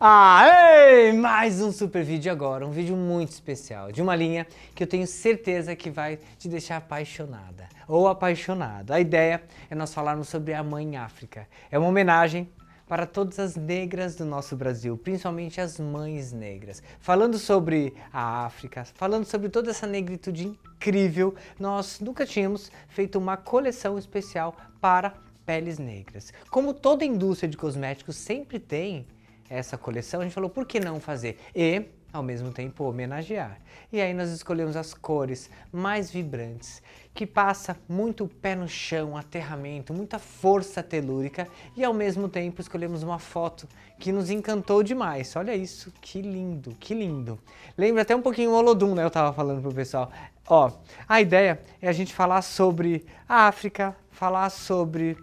Ah, ei, mais um super vídeo agora, um vídeo muito especial, de uma linha que eu tenho certeza que vai te deixar apaixonada ou apaixonado. A ideia é nós falarmos sobre a Mãe África. É uma homenagem para todas as negras do nosso Brasil, principalmente as mães negras. Falando sobre a África, falando sobre toda essa negritude incrível, nós nunca tínhamos feito uma coleção especial para peles negras. Como toda indústria de cosméticos sempre tem, essa coleção, a gente falou por que não fazer e ao mesmo tempo homenagear. E aí nós escolhemos as cores mais vibrantes, que passa muito pé no chão, aterramento, muita força telúrica e ao mesmo tempo escolhemos uma foto que nos encantou demais. Olha isso, que lindo, que lindo. Lembra até um pouquinho o Olodum, né? Eu tava falando pro pessoal. Ó, a ideia é a gente falar sobre a África, falar sobre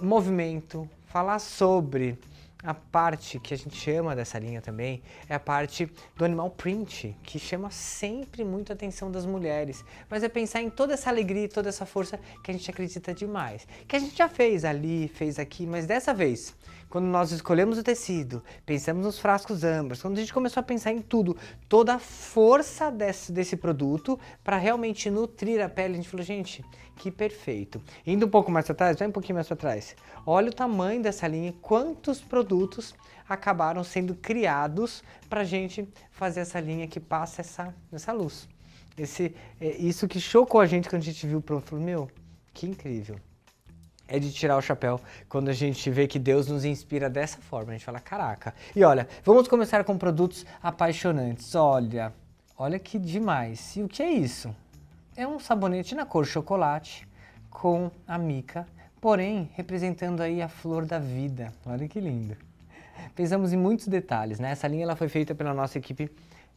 movimento, falar sobre a parte que a gente chama dessa linha também é a parte do animal print, que chama sempre muito a atenção das mulheres, mas é pensar em toda essa alegria e toda essa força que a gente acredita demais. Que a gente já fez ali, fez aqui, mas dessa vez quando nós escolhemos o tecido, pensamos nos frascos ambas. quando a gente começou a pensar em tudo, toda a força desse, desse produto para realmente nutrir a pele, a gente falou, gente, que perfeito. Indo um pouco mais atrás, vai um pouquinho mais para trás. Olha o tamanho dessa linha e quantos produtos acabaram sendo criados para a gente fazer essa linha que passa essa, essa luz. Esse, é, isso que chocou a gente quando a gente viu o produto, meu, que incrível é de tirar o chapéu quando a gente vê que Deus nos inspira dessa forma. A gente fala, caraca. E olha, vamos começar com produtos apaixonantes. Olha, olha que demais. E o que é isso? É um sabonete na cor chocolate com a mica, porém representando aí a flor da vida. Olha que lindo. Pensamos em muitos detalhes, né? Essa linha ela foi feita pela nossa equipe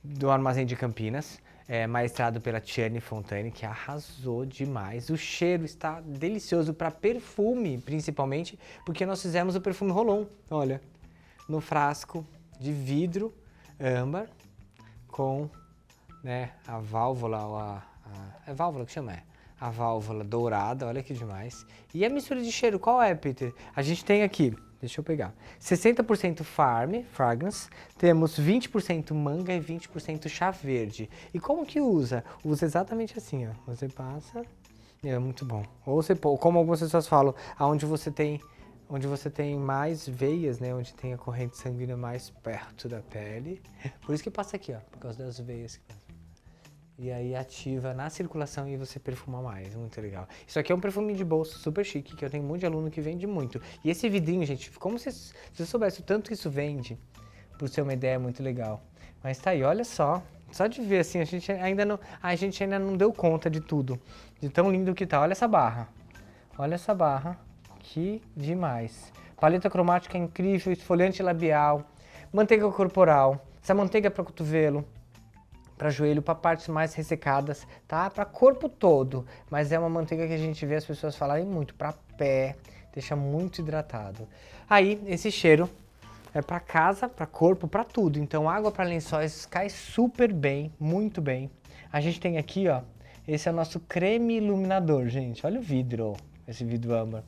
do Armazém de Campinas é, maestrado pela Tiane Fontane, que arrasou demais. O cheiro está delicioso para perfume, principalmente, porque nós fizemos o perfume Rolon, olha, no frasco de vidro âmbar com né, a válvula, a, a, a é válvula que chama é? A válvula dourada, olha que demais. E a mistura de cheiro, qual é, Peter? A gente tem aqui Deixa eu pegar. 60% farm, fragrance. Temos 20% manga e 20% chá verde. E como que usa? Usa exatamente assim, ó. Você passa. É muito bom. Ou você, como algumas pessoas falam, aonde você tem onde você tem mais veias, né? Onde tem a corrente sanguínea mais perto da pele. Por isso que passa aqui, ó. Por causa das veias que passa. E aí ativa na circulação e você perfuma mais. Muito legal. Isso aqui é um perfume de bolso super chique, que eu tenho um monte de aluno que vende muito. E esse vidrinho, gente, como se, se você soubesse o tanto que isso vende, por ser uma ideia muito legal. Mas tá aí, olha só. Só de ver assim, a gente ainda não, a gente ainda não deu conta de tudo. De tão lindo que tá. Olha essa barra. Olha essa barra. Que demais. Paleta cromática incrível, esfoliante labial, manteiga corporal, essa manteiga para cotovelo, para joelho, para partes mais ressecadas, tá? Para corpo todo, mas é uma manteiga que a gente vê as pessoas falarem muito para pé, deixa muito hidratado. Aí esse cheiro é para casa, para corpo, para tudo. Então água para lençóis cai super bem, muito bem. A gente tem aqui, ó, esse é o nosso creme iluminador, gente. Olha o vidro, esse vidro âmbar.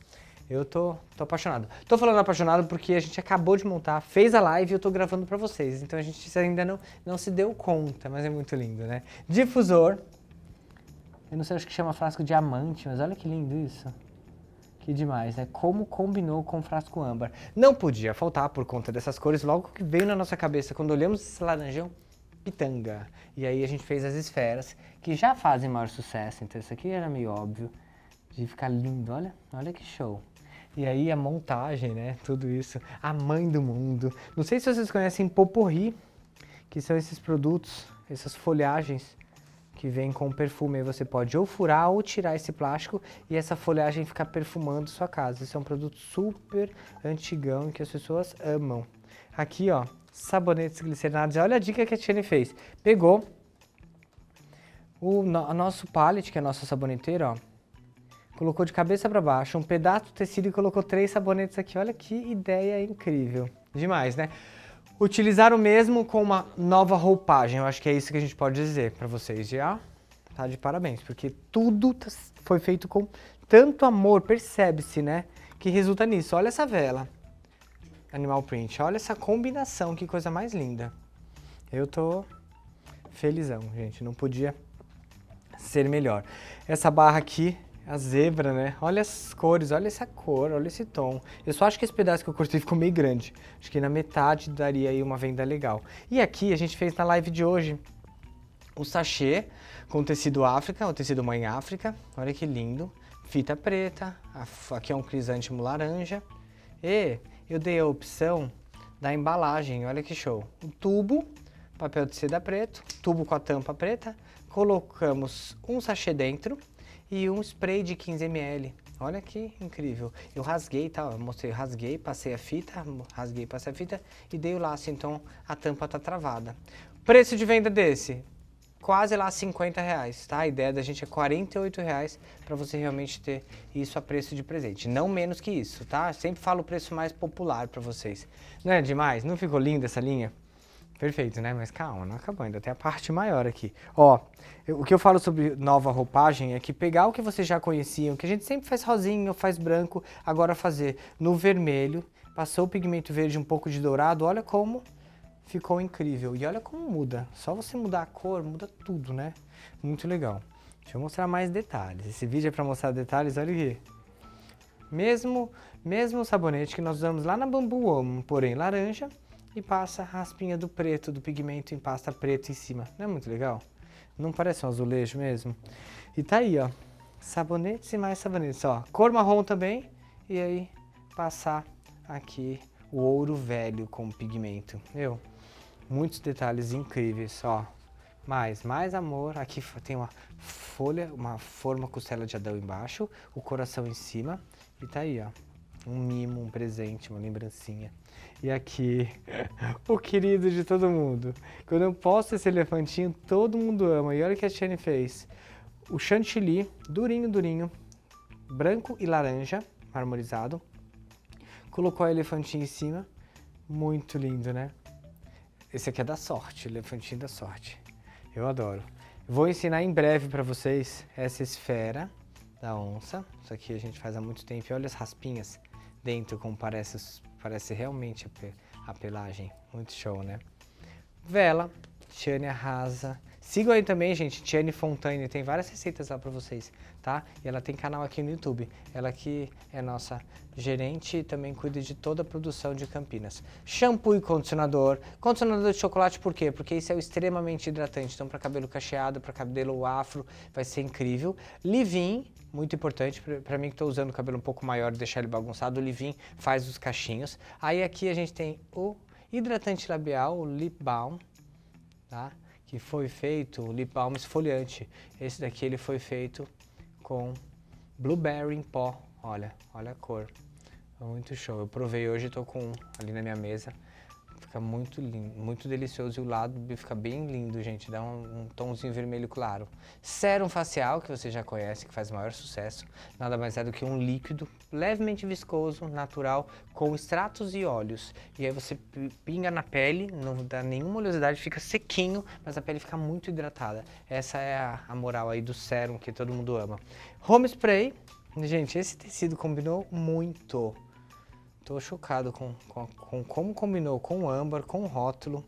Eu tô, tô apaixonado. Tô falando apaixonado porque a gente acabou de montar, fez a live e eu tô gravando para vocês. Então a gente ainda não, não se deu conta, mas é muito lindo, né? Difusor. Eu não sei, acho que chama frasco diamante, mas olha que lindo isso. Que demais, né? Como combinou com o frasco âmbar. Não podia faltar por conta dessas cores, logo que veio na nossa cabeça quando olhamos esse laranjão, pitanga. E aí a gente fez as esferas, que já fazem maior sucesso, então isso aqui era meio óbvio de ficar lindo. Olha, olha que show. E aí a montagem, né? Tudo isso. A mãe do mundo. Não sei se vocês conhecem Poporri, que são esses produtos, essas folhagens que vem com perfume. Aí você pode ou furar ou tirar esse plástico e essa folhagem ficar perfumando sua casa. Esse é um produto super antigão que as pessoas amam. Aqui, ó, sabonetes glicerinados. Olha a dica que a Tiene fez. Pegou o no nosso pallet, que é a nossa saboneteira, ó colocou de cabeça para baixo um pedaço de tecido e colocou três sabonetes aqui. Olha que ideia incrível. Demais, né? Utilizar o mesmo com uma nova roupagem. Eu acho que é isso que a gente pode dizer para vocês. Já tá de parabéns, porque tudo tá foi feito com tanto amor, percebe-se, né? Que resulta nisso. Olha essa vela. Animal print. Olha essa combinação, que coisa mais linda. Eu tô felizão, gente. Não podia ser melhor. Essa barra aqui a zebra, né? Olha as cores, olha essa cor, olha esse tom. Eu só acho que esse pedaço que eu cortei ficou meio grande. Acho que na metade daria aí uma venda legal. E aqui a gente fez na live de hoje o sachê com tecido África, o tecido Mãe África. Olha que lindo. Fita preta, aqui é um crisântimo laranja. E eu dei a opção da embalagem, olha que show. Um tubo, papel de seda preto, tubo com a tampa preta. Colocamos um sachê dentro e um spray de 15 ml. Olha que incrível. Eu rasguei, tá? Eu mostrei, eu rasguei, passei a fita, rasguei, passei a fita e dei o laço, então a tampa tá travada. Preço de venda desse? Quase lá 50 reais, tá? A ideia da gente é 48 reais para você realmente ter isso a preço de presente. Não menos que isso, tá? sempre falo o preço mais popular para vocês. Não é demais? Não ficou linda essa linha? Perfeito, né? Mas calma, não acabou, ainda tem a parte maior aqui. Ó, eu, o que eu falo sobre nova roupagem é que pegar o que vocês já conheciam, que a gente sempre faz rosinho, faz branco, agora fazer no vermelho, passou o pigmento verde um pouco de dourado, olha como ficou incrível. E olha como muda, só você mudar a cor, muda tudo, né? Muito legal. Deixa eu mostrar mais detalhes, esse vídeo é para mostrar detalhes, olha aqui. Mesmo, mesmo sabonete que nós usamos lá na Bambu porém laranja, e passa a raspinha do preto, do pigmento em pasta preta em cima. Não é muito legal? Não parece um azulejo mesmo? E tá aí, ó. Sabonetes e mais sabonetes, ó. Cor marrom também. E aí, passar aqui o ouro velho com pigmento. Eu, muitos detalhes incríveis, ó. Mais, mais amor. Aqui tem uma folha, uma forma costela de Adão embaixo, o coração em cima. E tá aí, ó um mimo, um presente, uma lembrancinha. E aqui, o querido de todo mundo. Quando eu posto esse elefantinho, todo mundo ama. E olha o que a Shane fez. O chantilly, durinho, durinho, branco e laranja, marmorizado. Colocou o elefantinho em cima. Muito lindo, né? Esse aqui é da sorte, elefantinho da sorte. Eu adoro. Vou ensinar em breve para vocês essa esfera da onça. Isso aqui a gente faz há muito tempo. E olha as raspinhas dentro, como parece, parece realmente a pelagem. Muito show, né? Vela, Chane arrasa. Sigam aí também, gente, Tiane Fontaine, tem várias receitas lá para vocês, tá? E ela tem canal aqui no YouTube. Ela que é nossa gerente e também cuida de toda a produção de Campinas. Shampoo e condicionador. Condicionador de chocolate por quê? Porque isso é extremamente hidratante. Então, para cabelo cacheado, para cabelo afro, vai ser incrível. Livin, muito importante, para mim que estou usando o cabelo um pouco maior e deixar ele bagunçado, o Livin faz os cachinhos. Aí aqui a gente tem o hidratante labial, o Lip Balm, tá? que foi feito lip balm esfoliante. Esse daqui ele foi feito com blueberry em pó. Olha, olha a cor. Muito show. Eu provei hoje, estou com um ali na minha mesa. Fica muito lindo, muito delicioso. E o lado fica bem lindo, gente. Dá um, um tomzinho vermelho claro. Serum facial, que você já conhece, que faz maior sucesso. Nada mais é do que um líquido levemente viscoso, natural, com extratos e óleos. E aí você pinga na pele, não dá nenhuma oleosidade, fica sequinho, mas a pele fica muito hidratada. Essa é a, a moral aí do serum que todo mundo ama. Home spray. Gente, esse tecido combinou muito. Tô chocado com, com, com como combinou com o âmbar, com o rótulo.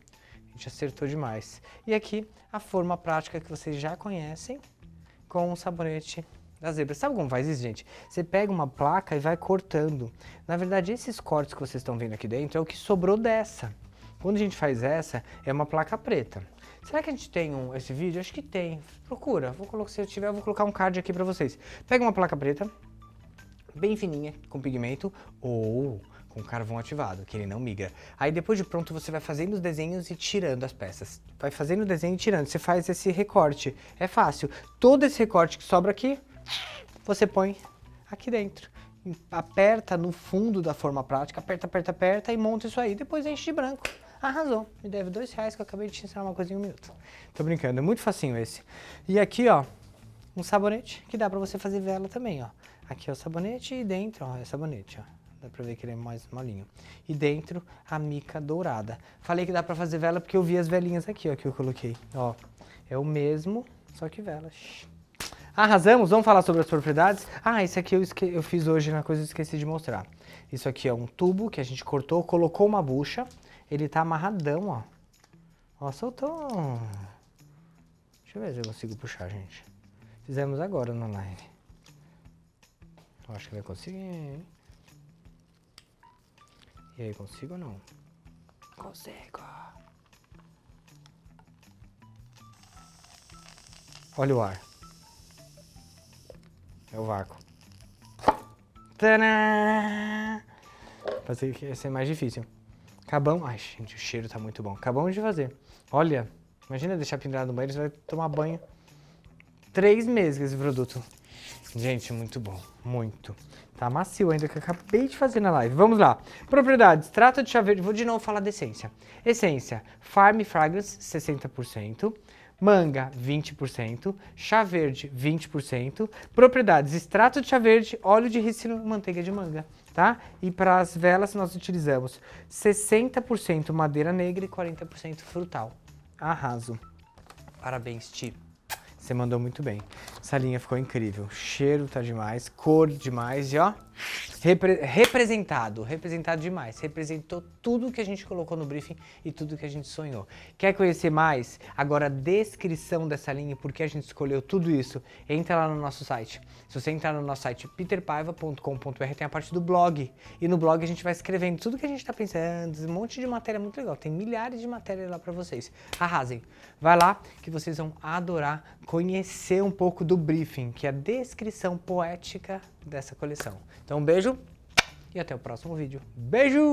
A gente acertou demais. E aqui a forma prática que vocês já conhecem com o sabonete da zebra. Sabe como faz isso, gente? Você pega uma placa e vai cortando. Na verdade, esses cortes que vocês estão vendo aqui dentro é o que sobrou dessa. Quando a gente faz essa, é uma placa preta. Será que a gente tem um, esse vídeo? Acho que tem. Procura. Vou colocar, se eu tiver, eu vou colocar um card aqui para vocês. Pega uma placa preta, bem fininha com pigmento ou com carvão ativado, que ele não migra. Aí depois de pronto você vai fazendo os desenhos e tirando as peças. Vai fazendo o desenho e tirando, você faz esse recorte. É fácil. Todo esse recorte que sobra aqui, você põe aqui dentro aperta no fundo da forma prática, aperta, aperta, aperta e monta isso aí. Depois enche de branco. Arrasou. Me deve dois reais que eu acabei de te ensinar uma coisinha em um minuto. Tô brincando, é muito facinho esse. E aqui, ó, um sabonete que dá para você fazer vela também, ó. Aqui é o sabonete e dentro, ó, é o sabonete, ó. Dá pra ver que ele é mais molinho. E dentro, a mica dourada. Falei que dá pra fazer vela porque eu vi as velinhas aqui, ó, que eu coloquei. Ó, é o mesmo, só que vela. Arrasamos? Vamos falar sobre as propriedades? Ah, isso aqui eu, eu fiz hoje na coisa e esqueci de mostrar. Isso aqui é um tubo que a gente cortou, colocou uma bucha. Ele tá amarradão, ó. Ó, soltou. Deixa eu ver se eu consigo puxar, gente. Fizemos agora na live. Eu acho que vai conseguir, hein? E aí, consigo ou não? Consigo. Olha o ar. É o vácuo. Tadã! Pensei que ia ser mais difícil. Acabamos... Ai, gente, o cheiro tá muito bom. Acabamos de fazer. Olha, imagina deixar pendurado no banheiro, você vai tomar banho três meses esse produto. Gente, muito bom, muito. Tá macio ainda que eu acabei de fazer na live. Vamos lá. Propriedades, trata de chá verde, vou de novo falar da essência. Essência, Farm Fragrance, 60%. Manga, 20%, chá verde, 20%, propriedades, extrato de chá verde, óleo de ricino, manteiga de manga, tá? E para as velas nós utilizamos 60% madeira negra e 40% frutal. Arraso. Parabéns, tipo. Você mandou muito bem. Essa linha ficou incrível. cheiro tá demais, cor demais e ó, Repre representado, representado demais. Representou tudo que a gente colocou no briefing e tudo que a gente sonhou. Quer conhecer mais? Agora a descrição dessa linha, porque a gente escolheu tudo isso, entra lá no nosso site. Se você entrar no nosso site peterpaiva.com.br, tem a parte do blog. E no blog a gente vai escrevendo tudo que a gente está pensando, um monte de matéria muito legal. Tem milhares de matérias lá para vocês. Arrasem. Vai lá que vocês vão adorar conhecer um pouco do briefing, que é a descrição poética dessa coleção. Então, um beijo e até o próximo vídeo. Beijo!